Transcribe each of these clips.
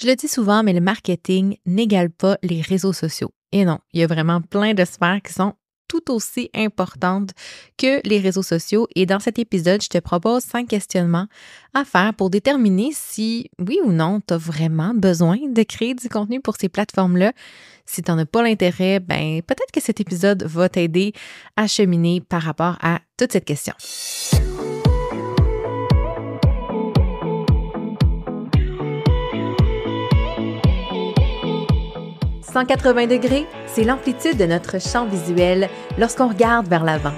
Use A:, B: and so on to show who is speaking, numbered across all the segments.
A: Je le dis souvent, mais le marketing n'égale pas les réseaux sociaux. Et non, il y a vraiment plein de sphères qui sont tout aussi importantes que les réseaux sociaux. Et dans cet épisode, je te propose cinq questionnements à faire pour déterminer si, oui ou non, tu as vraiment besoin de créer du contenu pour ces plateformes-là. Si tu n'en as pas l'intérêt, ben peut-être que cet épisode va t'aider à cheminer par rapport à toute cette question. 180 degrés, c'est l'amplitude de notre champ visuel lorsqu'on regarde vers l'avant.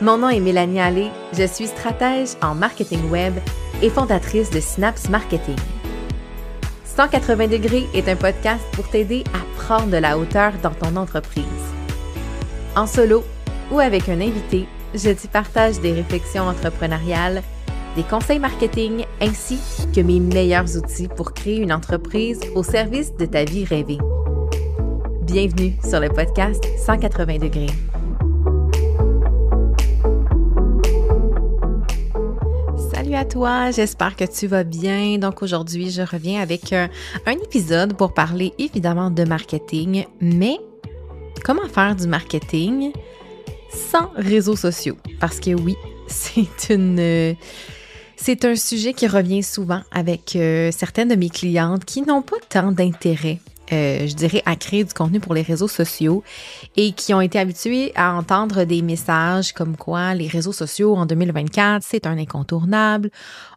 A: Mon nom est Mélanie Allé, je suis stratège en marketing web et fondatrice de Snaps Marketing. 180 degrés est un podcast pour t'aider à prendre de la hauteur dans ton entreprise. En solo ou avec un invité, je t'y partage des réflexions entrepreneuriales, des conseils marketing ainsi que mes meilleurs outils pour créer une entreprise au service de ta vie rêvée. Bienvenue sur le podcast 180 degrés. Salut à toi, j'espère que tu vas bien. Donc aujourd'hui, je reviens avec euh, un, épisode pour parler évidemment de marketing, mais comment faire du marketing sans réseaux sociaux. Parce que oui, c'est une... C'est un sujet qui revient souvent avec euh, certaines de mes clientes qui n'ont pas tant d'intérêt euh, je dirais, à créer du contenu pour les réseaux sociaux et qui ont été habitués à entendre des messages comme quoi les réseaux sociaux en 2024, c'est un incontournable,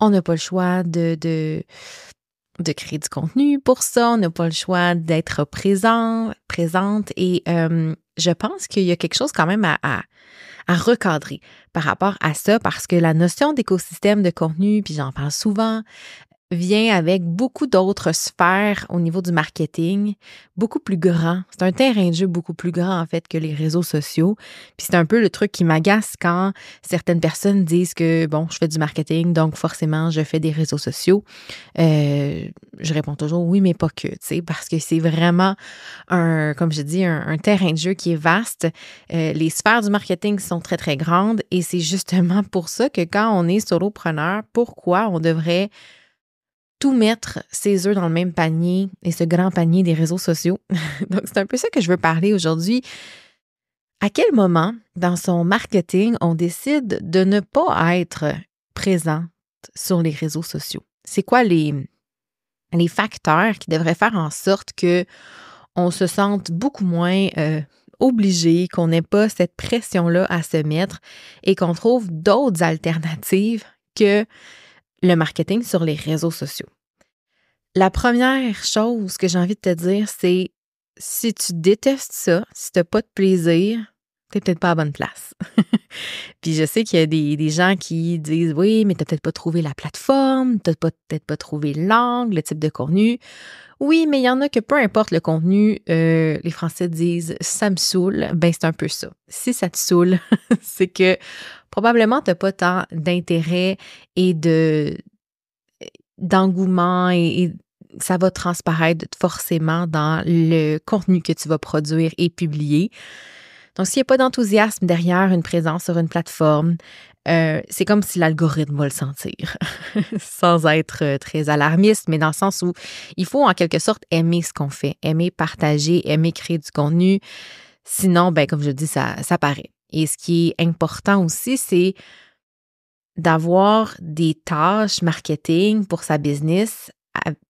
A: on n'a pas le choix de, de, créer du contenu pour ça, on n'a pas le choix d'être présent, présente et euh, je pense qu'il y a quelque chose quand même à recadrer par rapport à ça parce que la notion d'écosystème de contenu, puis j'en parle souvent, vient avec beaucoup d'autres sphères au niveau du marketing, beaucoup plus grand. C'est un terrain de jeu beaucoup plus grand en fait que les réseaux sociaux. Puis c'est un peu le truc qui m'agace quand certaines personnes disent que bon, je fais du marketing, donc forcément je fais des réseaux sociaux. Euh, je réponds toujours oui, mais pas que, tu sais, parce que c'est vraiment un, comme je dis, un, terrain de jeu qui est vaste. Euh, les sphères du marketing sont très très grandes et c'est justement pour ça que quand on est solopreneur, pourquoi on devrait tout mettre ses œufs dans le même panier et ce grand panier des réseaux sociaux. Donc, c'est un peu ça que je veux parler aujourd'hui. À quel moment dans son marketing on décide de ne pas être présente sur les réseaux sociaux? C'est quoi les, les facteurs qui devraient faire en sorte que on se sente beaucoup moins euh, obligé, qu'on n'ait pas cette pression-là à se mettre et qu'on trouve d'autres alternatives que le marketing sur les réseaux sociaux. La première chose que j'ai envie de te dire, c'est si tu détestes ça, si tu n'as pas de plaisir, tu n'es peut-être pas à bonne place. Puis je sais qu'il y a des, gens qui disent Oui, mais t'as peut-être pas trouvé la plateforme, t'as peut-être pas trouvé l'angle, le type de contenu. Oui, mais il y en a que peu importe le contenu, euh, les Français disent ça me saoule. Ben, c'est un peu ça. Si ça te saoule, c'est que probablement t'as pas tant d'intérêt et de d'engouement et ça va transparaître forcément dans le contenu que tu vas produire et publier. Donc, s'il n'y a pas d'enthousiasme derrière une présence sur une plateforme, euh, c'est comme si l'algorithme va le sentir, sans être euh, très alarmiste, mais dans le sens où il faut en quelque sorte aimer ce qu'on fait, aimer partager, aimer créer du contenu. Sinon, ben, comme je dis, ça, ça paraît. Et ce qui est important aussi, c'est d'avoir des tâches marketing pour sa business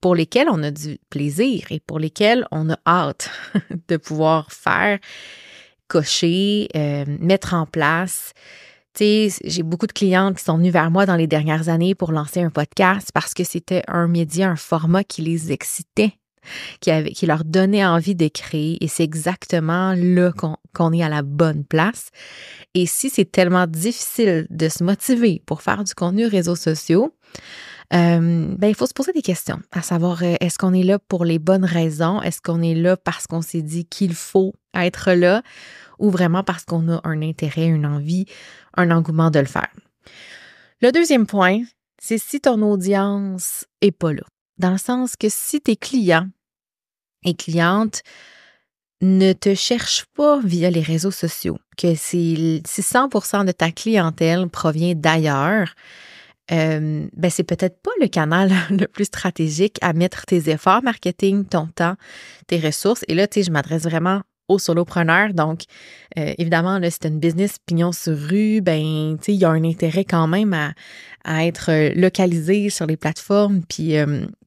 A: pour lesquelles on a du plaisir et pour lesquelles on a hâte de pouvoir faire cocher, euh, mettre en place. Tu sais, j'ai beaucoup de clientes qui sont venues vers moi dans les dernières années pour lancer un podcast parce que c'était un média, un format qui les excitait. Qui, avait, qui leur donnait envie de créer. Et c'est exactement là qu'on est à la bonne place. Et si c'est tellement difficile de se motiver pour faire du contenu réseaux sociaux, euh, ben, il faut se poser des questions, à savoir euh, est-ce qu'on est là pour les bonnes raisons, est-ce qu'on est là parce qu'on s'est dit qu'il faut être là ou vraiment parce qu'on a un intérêt, une envie, un engouement de le faire. Le deuxième point, c'est si ton audience n'est pas là, dans le sens que si tes clients et clientes ne te cherchent pas via les réseaux sociaux, que si 100% de ta clientèle provient d'ailleurs, euh, ben c'est peut-être pas le canal le plus stratégique à mettre tes efforts marketing, ton temps, tes ressources. Et là, tu sais, je m'adresse vraiment aux solopreneurs. Donc, euh, évidemment, là, c'est une business pignon sur rue. Ben, tu sais, il y a un intérêt quand même à, être euh, localisé sur les plateformes. Puis,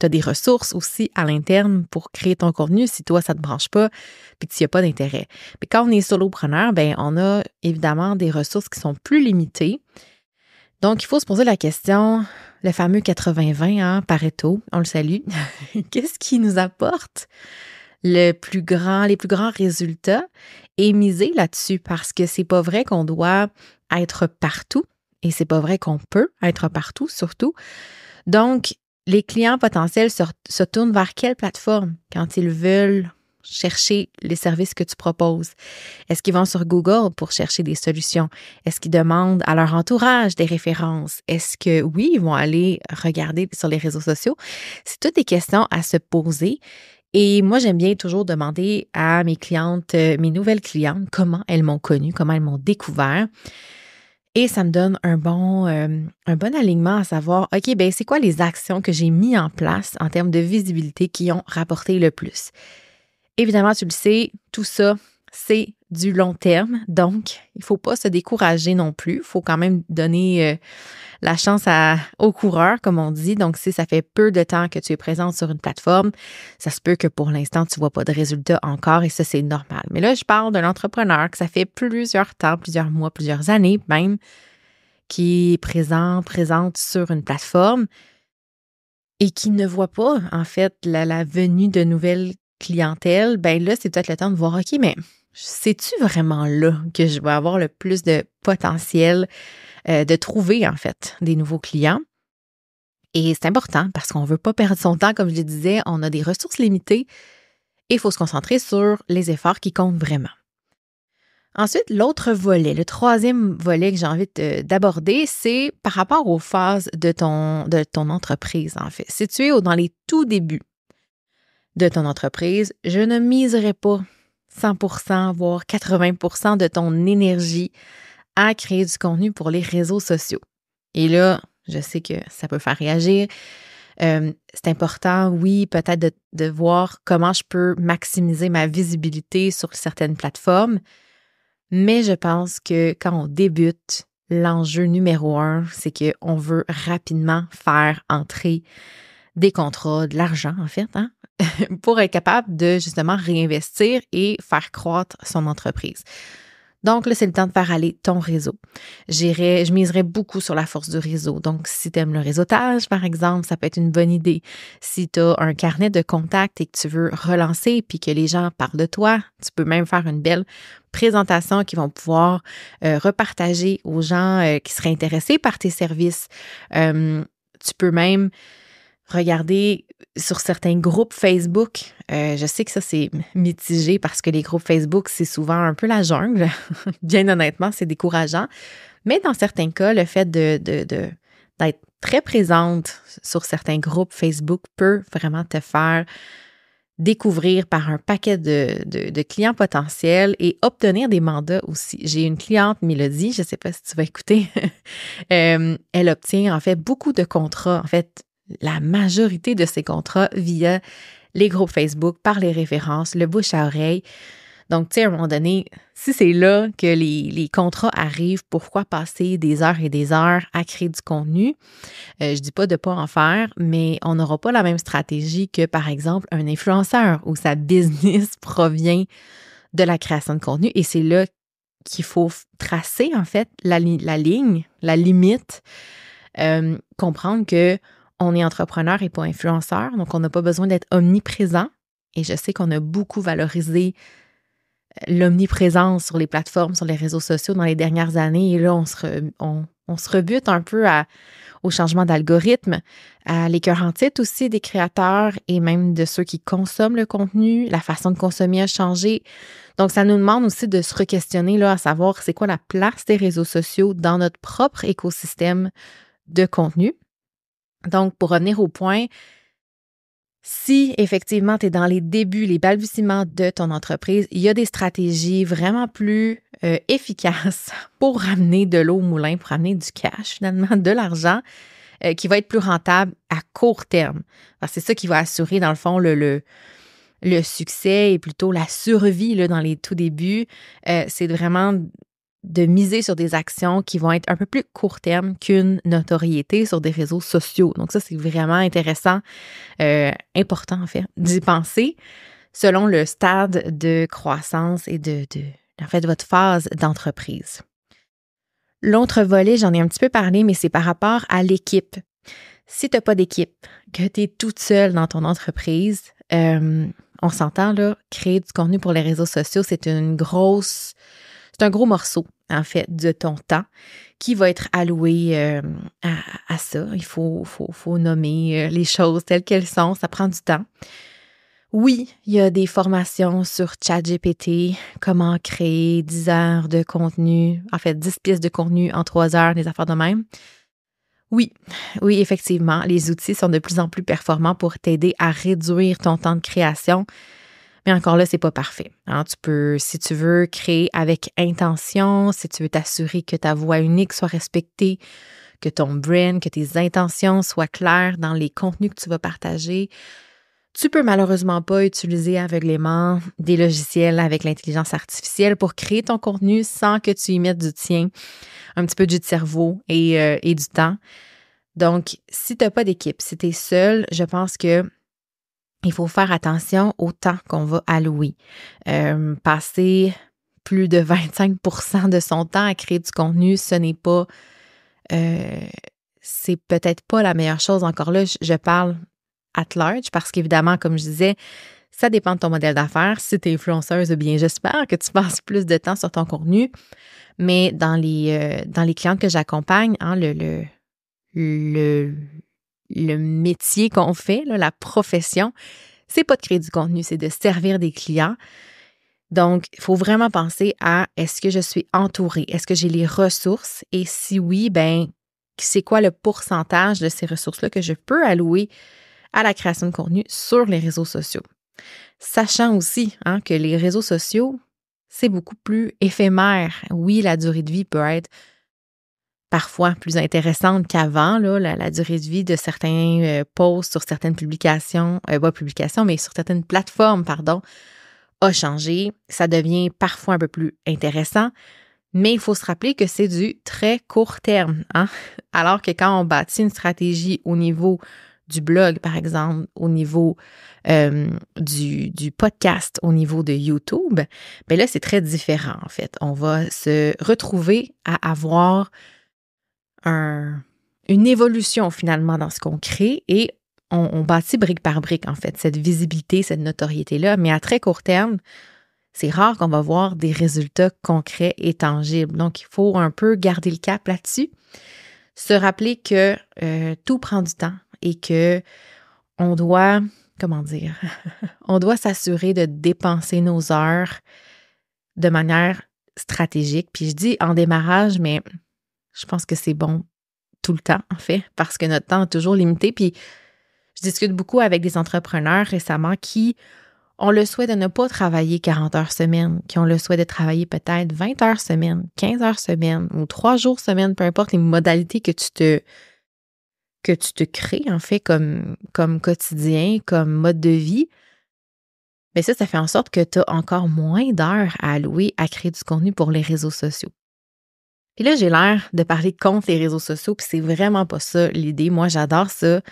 A: tu as des ressources aussi à l'interne pour créer ton contenu si toi, ça te branche pas, puis tu n'y as pas d'intérêt. Mais quand on est solopreneur, ben, on a évidemment des ressources qui sont plus limitées donc, il faut se poser la question, le fameux 80-20, hein, Pareto, on le salue. Qu'est-ce qui nous apporte le plus grand, les plus grands résultats et miser là-dessus parce que c'est pas vrai qu'on doit être partout et c'est pas vrai qu'on peut être partout surtout. Donc, les clients potentiels se tournent vers quelle plateforme quand ils veulent chercher les services que tu proposes? Est-ce qu'ils vont sur Google pour chercher des solutions? Est-ce qu'ils demandent à leur entourage des références? Est-ce que oui, ils vont aller regarder sur les réseaux sociaux? C'est toutes des questions à se poser. Et moi, j'aime bien toujours demander à mes clientes, euh, mes nouvelles clientes, comment elles m'ont connue, comment elles m'ont découvert. Et ça me donne un bon, euh, un bon alignement à savoir, OK, ben c'est quoi les actions que j'ai mises en place en termes de visibilité qui ont rapporté le plus? Évidemment, tu le sais, tout ça, c'est du long terme. Donc, il ne faut pas se décourager non plus. Il faut quand même donner euh, la chance à, aux coureurs, comme on dit. Donc, si ça fait peu de temps que tu es présente sur une plateforme, ça se peut que pour l'instant, tu ne vois pas de résultats encore et ça, c'est normal. Mais là, je parle d'un entrepreneur que ça fait plusieurs temps, plusieurs mois, plusieurs années même, qui est présent, présente sur une plateforme et qui ne voit pas, en fait, la venue de nouvelles clientèle, ben là, c'est peut-être le temps de voir, OK, mais sais tu vraiment là que je vais avoir le plus de potentiel euh, de trouver, en fait, des nouveaux clients? Et c'est important parce qu'on ne veut pas perdre son temps, comme je le disais, on a des ressources limitées et il faut se concentrer sur les efforts qui comptent vraiment. Ensuite, l'autre volet, le troisième volet que j'ai envie d'aborder, c'est par rapport aux phases de ton, de ton entreprise, en fait. Si tu dans les tout débuts, de ton entreprise, je ne miserais pas 100%, voire 80% de ton énergie à créer du contenu pour les réseaux sociaux. Et là, je sais que ça peut faire réagir. Euh, c'est important, oui, peut-être de, de, voir comment je peux maximiser ma visibilité sur certaines plateformes, mais je pense que quand on débute, l'enjeu numéro un, c'est qu'on veut rapidement faire entrer des contrats, de l'argent en fait, hein, pour être capable de justement réinvestir et faire croître son entreprise. Donc là, c'est le temps de faire aller ton réseau. je miserais beaucoup sur la force du réseau. Donc, si tu aimes le réseautage, par exemple, ça peut être une bonne idée. Si tu as un carnet de contacts et que tu veux relancer puis que les gens parlent de toi, tu peux même faire une belle présentation qu'ils vont pouvoir euh, repartager aux gens euh, qui seraient intéressés par tes services. Euh, tu peux même Regardez sur certains groupes Facebook. Euh, je sais que ça, c'est mitigé parce que les groupes Facebook, c'est souvent un peu la jungle. Bien honnêtement, c'est décourageant. Mais dans certains cas, le fait de, d'être très présente sur certains groupes Facebook peut vraiment te faire découvrir par un paquet de, clients potentiels et obtenir des mandats aussi. J'ai une cliente, Mélodie, je ne sais pas si tu vas écouter, euh, elle obtient en fait beaucoup de contrats. En fait, la majorité de ces contrats via les groupes Facebook, par les références, le bouche à oreille. Donc, tu sais, à un moment donné, si c'est là que les, contrats arrivent, pourquoi passer des heures et des heures à créer du contenu? Je euh, je dis pas de pas en faire, mais on n'aura pas la même stratégie que, par exemple, un influenceur où sa business provient de la création de contenu et c'est là qu'il faut tracer, en fait, la, la ligne, la limite, euh, comprendre que on est entrepreneur et pas influenceur, donc on n'a pas besoin d'être omniprésent. Et je sais qu'on a beaucoup valorisé euh, l'omniprésence sur les plateformes, sur les réseaux sociaux dans les dernières années. Et là, on se, rebute un peu au changement d'algorithme, à l'écœur titre aussi des créateurs et même de ceux qui consomment le contenu. La façon de consommer a changé. Donc, ça nous demande aussi de se re-questionner là, à savoir c'est quoi la place des réseaux sociaux dans notre propre écosystème de contenu. Donc, pour revenir au point, si effectivement tu es dans les débuts, les balbutiements de ton entreprise, il y a des stratégies vraiment plus euh, efficaces pour ramener de l'eau au moulin, pour ramener du cash finalement, de l'argent euh, qui va être plus rentable à court terme. C'est ça qui va assurer dans le fond le, succès et plutôt la survie dans les tout débuts. Euh, c'est vraiment de miser sur des actions qui vont être un peu plus court terme qu'une notoriété sur des réseaux sociaux. Donc ça, c'est vraiment intéressant, euh, important en fait, d'y penser selon le stade de croissance et de, en fait, votre phase d'entreprise. L'autre volet, j'en ai un petit peu parlé, mais c'est par rapport à l'équipe. Si tu n'as pas d'équipe, que tu es toute seule dans ton entreprise, euh, on s'entend là, créer du contenu pour les réseaux sociaux, c'est une grosse un gros morceau, en fait, de ton temps qui va être alloué euh, à, ça. Il faut, nommer euh, les choses telles qu'elles sont, ça prend du temps. Oui, il y a des formations sur ChatGPT, comment créer 10 heures de contenu, en fait 10 pièces de contenu en 3 heures, des affaires de même. Oui, oui, effectivement, les outils sont de plus en plus performants pour t'aider à réduire ton temps de création, mais encore là, c'est pas parfait. Hein. Tu peux, si tu veux, créer avec intention, si tu veux t'assurer que ta voix unique soit respectée, que ton brain, que tes intentions soient claires dans les contenus que tu vas partager. Tu peux malheureusement pas utiliser aveuglément des logiciels avec l'intelligence artificielle pour créer ton contenu sans que tu y mettes du tien, un petit peu du cerveau et, euh, et du temps. Donc, si tu n'as pas d'équipe, si tu es seul, je pense que il faut faire attention au temps qu'on va allouer. Euh, passer plus de 25 de son temps à créer du contenu, ce n'est pas... Euh, c'est peut-être pas la meilleure chose. Encore là, je parle at large parce qu'évidemment, comme je disais, ça dépend de ton modèle d'affaires. Si tu es influenceuse, bien, j'espère que tu passes plus de temps sur ton contenu. Mais dans les, euh, dans les clients que j'accompagne, hein, le, le, le, le métier qu'on fait, la profession, c'est pas de créer du contenu, c'est de servir des clients. Donc, il faut vraiment penser à est-ce que je suis entourée, est-ce que j'ai les ressources et si oui, ben c'est quoi le pourcentage de ces ressources-là que je peux allouer à la création de contenu sur les réseaux sociaux. Sachant aussi hein, que les réseaux sociaux, c'est beaucoup plus éphémère. Oui, la durée de vie peut être parfois plus intéressante qu'avant. La, la durée de vie de certains euh, posts sur certaines publications, euh, pas publications, mais sur certaines plateformes, pardon, a changé. Ça devient parfois un peu plus intéressant. Mais il faut se rappeler que c'est du très court terme. Hein? Alors que quand on bâtit une stratégie au niveau du blog, par exemple, au niveau euh, du, du, podcast, au niveau de YouTube, bien là, c'est très différent, en fait. On va se retrouver à avoir une évolution finalement dans ce qu'on crée et on, bâtit brique par brique, en fait, cette visibilité, cette notoriété-là. Mais à très court terme, c'est rare qu'on va voir des résultats concrets et tangibles. Donc, il faut un peu garder le cap là-dessus, se rappeler que euh, tout prend du temps et que on doit, comment dire, on doit s'assurer de dépenser nos heures de manière stratégique. Puis je dis en démarrage, mais je pense que c'est bon tout le temps, en fait, parce que notre temps est toujours limité. Puis je discute beaucoup avec des entrepreneurs récemment qui ont le souhait de ne pas travailler 40 heures semaine, qui ont le souhait de travailler peut-être 20 heures semaine, 15 heures semaine ou 3 jours semaine, peu importe les modalités que tu te que tu te crées en fait comme, comme quotidien, comme mode de vie. Mais ça, ça fait en sorte que tu as encore moins d'heures à allouer à créer du contenu pour les réseaux sociaux. Et là, j'ai l'air de parler contre les réseaux sociaux, puis c'est vraiment pas ça l'idée. Moi, j'adore ça.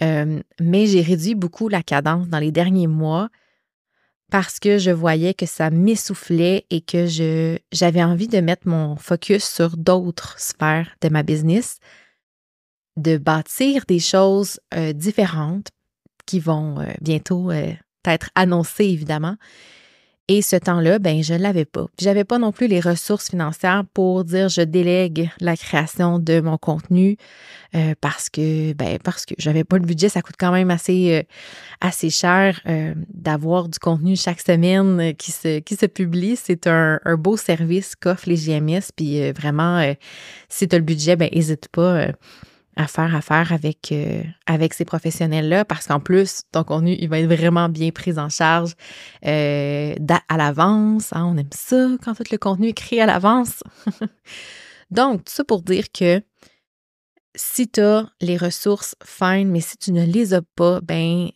A: Euh, mais j'ai réduit beaucoup la cadence dans les derniers mois parce que je voyais que ça m'essoufflait et que je, j'avais envie de mettre mon focus sur d'autres sphères de ma business, de bâtir des choses euh, différentes qui vont euh, bientôt être annoncées, évidemment, et ce temps-là, ben, je ne l'avais pas. Je n'avais pas non plus les ressources financières pour dire je délègue la création de mon contenu euh, parce que ben, parce que j'avais pas le budget. Ça coûte quand même assez, euh, assez cher euh, d'avoir du contenu chaque semaine qui se, qui se publie. C'est un, beau service qu'offrent les GMS. Puis vraiment, si tu as le budget, ben, n'hésite pas à faire avec, euh, avec ces professionnels-là parce qu'en plus, ton contenu, il va être vraiment bien pris en charge euh, à l'avance. Hein, on aime ça quand tout le contenu est créé à l'avance. Donc, tout ça pour dire que si tu as les ressources, fines, mais si tu ne les as pas, ben,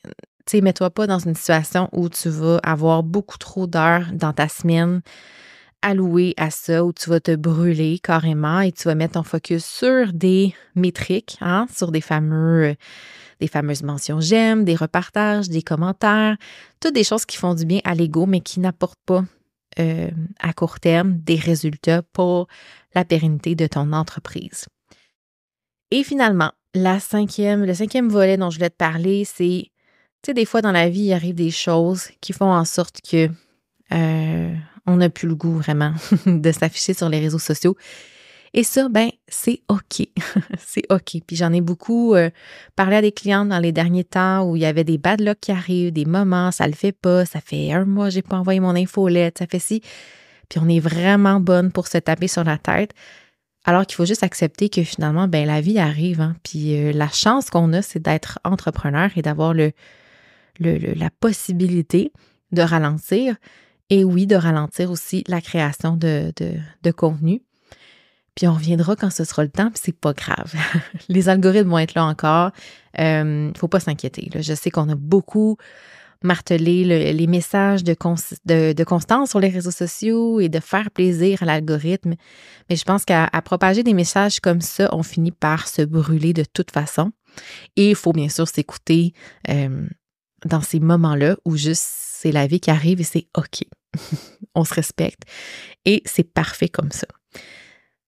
A: tu mets-toi pas dans une situation où tu vas avoir beaucoup trop d'heures dans ta semaine alloué à ça où tu vas te brûler carrément et tu vas mettre ton focus sur des métriques, hein, sur des fameux euh, des fameuses mentions j'aime, des repartages, des commentaires, toutes des choses qui font du bien à l'ego mais qui n'apportent pas euh, à court terme des résultats pour la pérennité de ton entreprise. Et finalement, la le cinquième volet dont je voulais te parler, c'est, tu sais, des fois dans la vie, il arrive des choses qui font en sorte que euh, on n'a plus le goût vraiment de s'afficher sur les réseaux sociaux. Et ça, ben, c'est OK. c'est OK. Puis j'en ai beaucoup euh, parlé à des clientes dans les derniers temps où il y avait des bad luck qui arrivent, des moments, ça le fait pas, ça fait un mois, j'ai pas envoyé mon infolette, ça fait ci. Puis on est vraiment bonne pour se taper sur la tête. Alors qu'il faut juste accepter que finalement, ben, la vie arrive. Hein. Puis euh, la chance qu'on a, c'est d'être entrepreneur et d'avoir la possibilité de ralentir. Et oui, de ralentir aussi la création de, de, contenu. Puis on reviendra quand ce sera le temps, puis c'est pas grave. Les algorithmes vont être là encore. Euh, faut pas s'inquiéter. Je sais qu'on a beaucoup martelé les messages de, constance sur les réseaux sociaux et de faire plaisir à l'algorithme. Mais je pense qu'à propager des messages comme ça, on finit par se brûler de toute façon. Et il faut bien sûr s'écouter euh, dans ces moments-là où juste c'est la vie qui arrive et c'est OK. on se respecte et c'est parfait comme ça.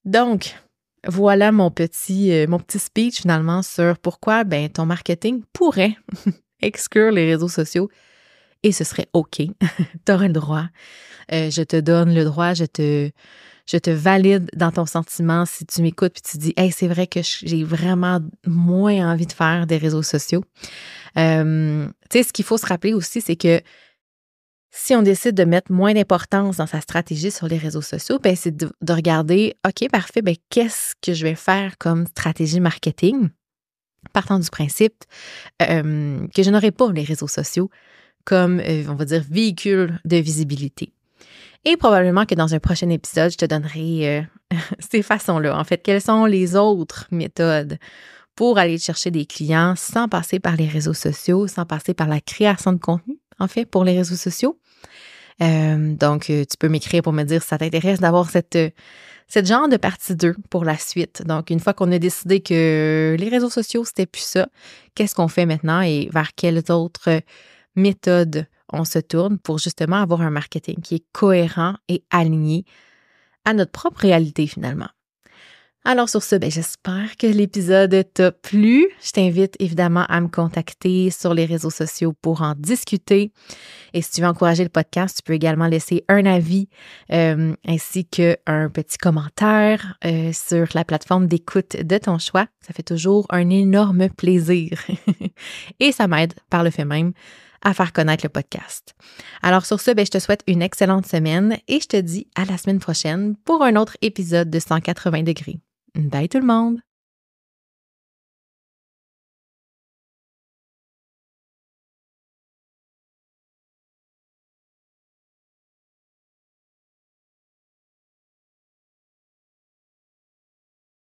A: Donc, voilà mon petit, euh, mon petit speech finalement sur pourquoi ben, ton marketing pourrait exclure les réseaux sociaux et ce serait OK. tu aurais le droit. Euh, je te donne le droit, je te, je te valide dans ton sentiment si tu m'écoutes et tu dis Hey, c'est vrai que j'ai vraiment moins envie de faire des réseaux sociaux. Euh, tu sais, ce qu'il faut se rappeler aussi, c'est que si on décide de mettre moins d'importance dans sa stratégie sur les réseaux sociaux, ben c'est de, regarder, OK, parfait, ben qu'est-ce que je vais faire comme stratégie marketing? Partant du principe que je n'aurai pas les réseaux sociaux comme, euh, on va dire, véhicule de visibilité. Et probablement que dans un prochain épisode, je te donnerai euh, ces façons-là. En fait, quelles sont les autres méthodes pour aller chercher des clients sans passer par les réseaux sociaux, sans passer par la création de contenu, en fait, pour les réseaux sociaux. Euh, donc, euh, tu peux m'écrire pour me dire si ça t'intéresse d'avoir cette, euh, cette genre de partie 2 pour la suite. Donc, une fois qu'on a décidé que les réseaux sociaux, c'était plus ça, qu'est-ce qu'on fait maintenant et vers quelles autres méthodes on se tourne pour justement avoir un marketing qui est cohérent et aligné à notre propre réalité finalement. Alors sur ce, ben, j'espère que l'épisode t'a plu. Je t'invite évidemment à me contacter sur les réseaux sociaux pour en discuter. Et si tu veux encourager le podcast, tu peux également laisser un avis euh, ainsi qu'un petit commentaire euh, sur la plateforme d'écoute de ton choix. Ça fait toujours un énorme plaisir. Et ça m'aide par le fait même à faire connaître le podcast. Alors sur ce, ben, je te souhaite une excellente semaine et je te dis à la semaine prochaine pour un autre épisode de 180 degrés. Bye tout le monde!